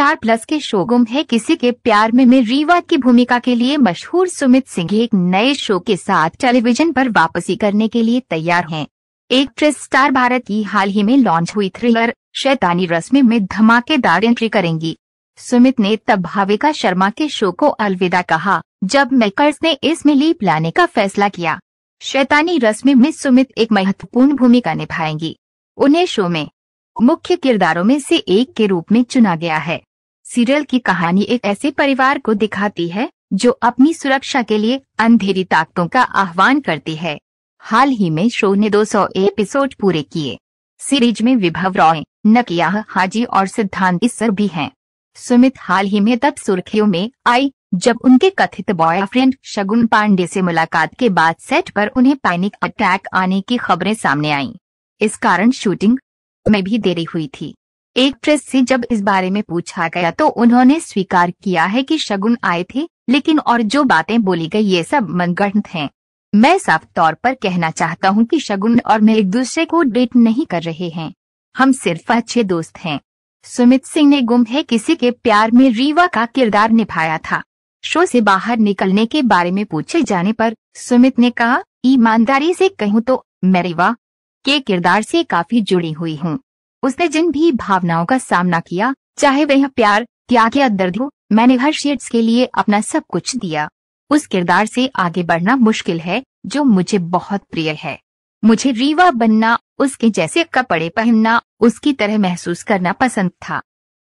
Star plus के show गुम है किसी के प्यार में में रीवा की भूमिका के लिए मशहूर सुमित सिंह एक नए शो के साथ टेलीविजन पर वापसी करने के लिए तैयार हैं। एक ट्रेस स्टार भारत की हाल ही में लॉन्च हुई थ्रिलर शैतानी रस्में में धमाकेदार एंट्री करेंगी सुमित ने तब भाविका शर्मा के शो को अलविदा कहा जब मेकर्स ने इसमें लीप लाने का फैसला किया शैतानी रस्में में सुमित एक महत्वपूर्ण भूमिका निभाएंगी उन्हें शो में मुख्य किरदारों में से एक के रूप में चुना गया है सीरियल की कहानी एक ऐसे परिवार को दिखाती है जो अपनी सुरक्षा के लिए अंधेरी ताकतों का आह्वान करती है हाल ही में शो ने 200 एपिसोड पूरे किए सीरीज में विभव रॉय नकिया हाजी और सिद्धांत इसर भी हैं सुमित हाल ही में तब सुर्खियों में आई जब उनके कथित बॉयफ्रेंड शगुन पांडे से मुलाकात के बाद सेट पर उन्हें पैनिक अटैक आने की खबरें सामने आईं। इस कारण शूटिंग में भी देरी हुई थी एक प्रेस से जब इस बारे में पूछा गया तो उन्होंने स्वीकार किया है कि शगुन आए थे लेकिन और जो बातें बोली गई ये सब मनगढ़ंत हैं मैं साफ तौर पर कहना चाहता हूँ कि शगुन और मैं एक दूसरे को डेट नहीं कर रहे हैं हम सिर्फ अच्छे दोस्त हैं सुमित सिंह ने गुम है किसी के प्यार में रीवा का किरदार निभाया था शो से बाहर निकलने के बारे में पूछे जाने पर सुमित ने कहा ईमानदारी से कहूँ तो मैं रीवा के किरदार से काफी जुड़ी हुई हूँ उसने जिन भी भावनाओं का सामना किया चाहे वह प्यार त्याग या दर्द हो मैंने हर शेड्स के लिए अपना सब कुछ दिया उस किरदार से आगे बढ़ना मुश्किल है जो मुझे बहुत प्रिय है मुझे रीवा बनना उसके जैसे कपड़े पहनना उसकी तरह महसूस करना पसंद था